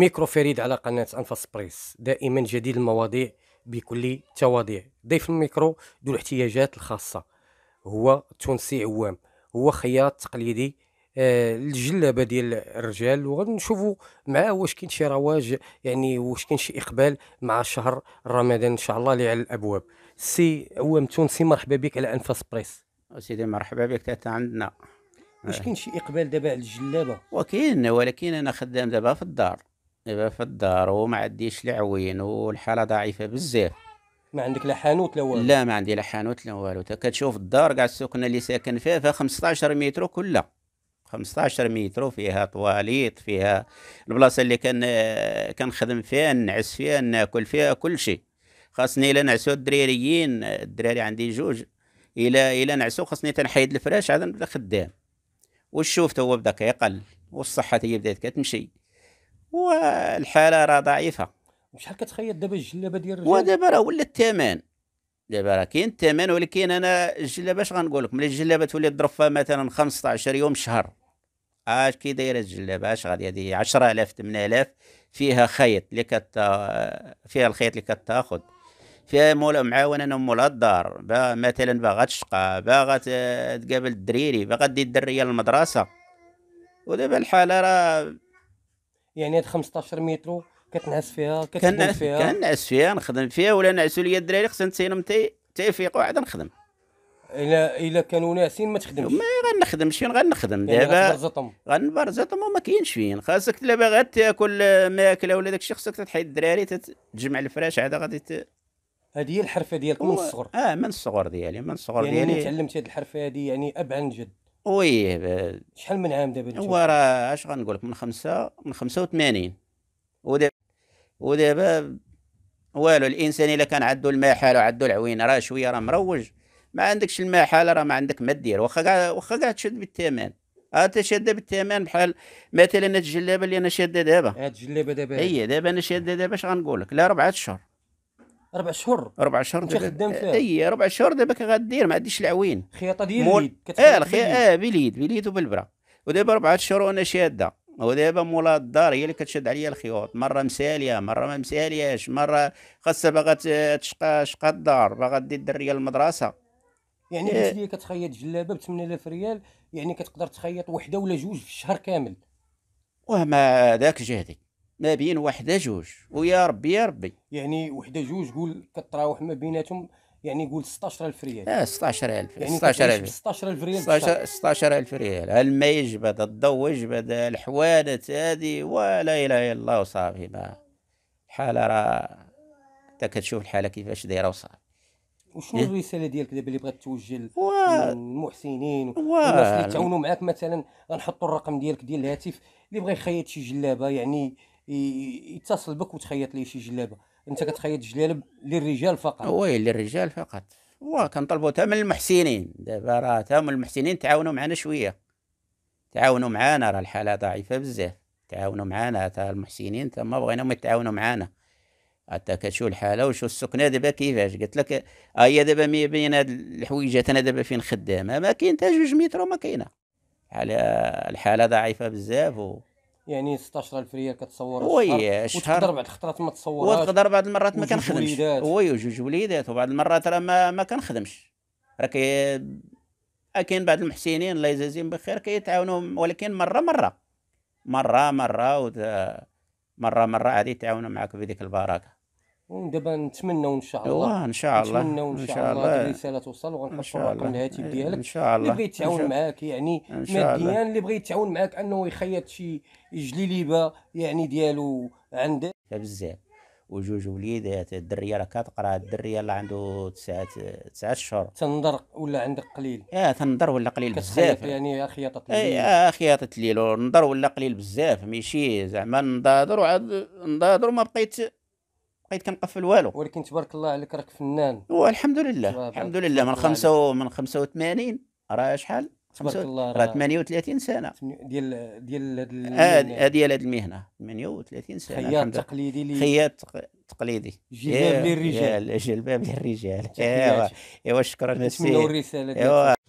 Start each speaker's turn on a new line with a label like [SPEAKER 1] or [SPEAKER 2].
[SPEAKER 1] ميكرو فريد على قناة أنفاس بريس دائما جديد المواضيع بكل تواضيع ضيف الميكرو ذو الاحتياجات الخاصة هو تونسي عوام هو خياط تقليدي الجلابه آه، ديال الرجال وغنشوفوا معاه واش كاين شي رواج يعني واش كاين شي اقبال مع شهر رمضان ان شاء الله اللي على الابواب سي عوام تونسي مرحبا بك على انفاس بريس سيدي مرحبا بك حتى عندنا واش كاين شي اقبال دابا على الجلابه
[SPEAKER 2] وكاين ولكن انا خدام دابا في الدار دابا في الدار وما عنديش العوين والحاله ضعيفه بزاف
[SPEAKER 1] ما عندك لا حانوت لا والو
[SPEAKER 2] لا ما عندي لا حانوت لا والو كتشوف الدار كاع السكنه اللي ساكن فيها فيها 15 متر كلها 15 متر فيها طواليط فيها البلاصه اللي كان كنخدم فيها نعس فيها ناكل فيها كل شيء خاصني الا نعسو الدراريين الدراري عندي جوج الا الا نعسو خاصني تنحيد الفراش عاد نبدا خدام والشوف هو بدا كيقل والصحه هي بدات كتمشي والحاله راه ضعيفه
[SPEAKER 1] شحال كتخيط دابا الجلابه ديال الرجال ودابا
[SPEAKER 2] راه ولا الثمن دابا راه كاين الثمن ولكن انا الجلابه اش غنقول لك ملي الجلابه تولي تضرب فيها مثلا 15 يوم شهر اش كي دايره الجلابه اش غادي هذه 10000 8000 فيها خيط اللي كت فيها الخيط اللي كتاخذ فيها مولا معاون انا مولا الدار مثلا باغا تشقى باغا تقابل الدريري باغا دير الدريه للمدرسه
[SPEAKER 1] ودابا الحاله راه يعني هاد 15 متر كتنعس فيها كتنعس فيها
[SPEAKER 2] كنعس فيها نخدم فيها ولا نعسوا ليا الدراري خصنا تينم تي تيفيقوا عاد نخدم
[SPEAKER 1] الا الا كانوا ناعسين ما تخدمش ما غنخدمش فين غنخدم يعني دابا
[SPEAKER 2] غنبرزطم وما كاينش فين خاصك دابا غير تاكل ماكله ولا داكشي خاصك تحيد الدراري تجمع الفراش عاد غادي ت... هذه هي الحرفه ديالك من الصغر اه من الصغر ديالي من الصغر يعني ديالي يعني
[SPEAKER 1] تعلمت هذه الحرفه هذه يعني اب عن جد
[SPEAKER 2] وي شحال من عام دابا هو راه اش غنقول لك من خمسة من 85 ودابا ودابا والو الانسان الا كان عندو المحال وعندو العوين راه شويه راه مروج ما عندكش المحال راه ما عندك ما دير واخا كاع واخا كاع تشد بالثمن انت شاده بالثمن بحال مثلا هاد الجلابه اللي انا شاده دابا
[SPEAKER 1] هاد الجلابه دابا هي
[SPEAKER 2] دابا انا شاده دابا اش غنقول لك لا ربعة اشهر ربع شهور ربع شهور انت خدام فيها اي ربع شهور دابا كغدير ما عنديش العوين
[SPEAKER 1] خياطه ديال مول... اليد اه الخياطه
[SPEAKER 2] اه باليد باليد وبالبرا ودابا ربع شهور وانا شاده ودابا مولا الدار هي اللي كتشد عليا الخيوط مره مساليه مره ما مسالياش مره خاصها باغا تشقى شقى الدار باغا دي الدريه للمدرسه
[SPEAKER 1] يعني قلت إيه. لي كتخيط جلابه ب 8000 ريال يعني كتقدر تخيط وحده ولا جوج في الشهر كامل
[SPEAKER 2] وما داك جهدي ما بين وحده جوج
[SPEAKER 1] ويا ربي يا ربي يعني وحده جوج قول كتراوح ما بيناتهم يعني قول 16000 ريال اه 16000 يعني 16000 16000 ريال 16000
[SPEAKER 2] ريال الما يجبد الضو يجبد الحوانت هذه ولا اله الا الله وصافي ما الحاله راه انت كتشوف الحاله كيفاش دايره وصافي وشنو إيه؟
[SPEAKER 1] الرساله ديالك دابا اللي بغات توجه و... للمحسنين والناس اللي تعاونوا معاك مثلا غنحطوا الرقم ديالك ديال الهاتف اللي بغى يخيط شي جلابه يعني يتصل بك وتخيط ليه شي جلابه انت كتخيط جلاب للرجال فقط وي
[SPEAKER 2] للرجال فقط كنطلبوا حتى من المحسنين دابا راه حتى هما المحسنين تعاونوا معنا شويه تعاونوا معنا راه الحاله ضعيفه بزاف تعاونوا معنا حتى المحسنين حتى ما بغيناهم يتعاونوا معنا حتى كتشوف الحاله وشو السكنه دابا كيفاش قلت لك ها آه، هي دابا ما بين هاد الحويجات انا دابا فين خدامه ما كاين حتى جوج متر وما كاينه الحاله ضعيفه بزاف و...
[SPEAKER 1] يعني الف ريال كتصور وي شهر وتقدر بعض الخطرات ما تصورش وتقدر
[SPEAKER 2] بعض المرات ما كنخدمش وي وجوج وليدات وبعض المرات راه ما, ما كنخدمش راه كاين بعض المحسنين الله يجازيهم بخير كيتعاونوا ولكن مره مره مره مره مره مره, مرة عادي يتعاونوا معك بديك البركه
[SPEAKER 1] ودابا نتمنوا ان شاء الله أيوة، ان شاء الله نتمنوا ان شاء الله الرساله توصل وغنحطوا الرقم الهاتف ديالك ان شاء الله اللي بغيت يتعاون معاك يعني ماديا اللي بغيت يتعاون معاك انه يخيط شي جليليبه يعني ديالو عندك بزاف
[SPEAKER 2] وجوج وليدات الدريه راه كتقرا الدريه اللي عنده تسعة تسعة شهور تنظر
[SPEAKER 1] ولا عندك قليل اه تنظر ولا قليل بزاف يعني خياطة إيه، الليل اه
[SPEAKER 2] خياطة الليل ونظر ولا قليل بزاف ماشي زعما نضادر
[SPEAKER 1] وعاد نضادر وما بقيت بقيت كنقفل والو ولكن تبارك الله عليك راك
[SPEAKER 2] فنان والحمد لله الحمد لله من خمسة من 85 راه شحال تبارك الله راه 38 سنه ديال
[SPEAKER 1] ديال هذه آه، المهنه ديال هذه المهنه 38 سنه خياط تقليدي لي خياط
[SPEAKER 2] تقليدي جلباب آه، للرجال جلباب للرجال ايوا آه، ايوا شكرا نتمنى الرساله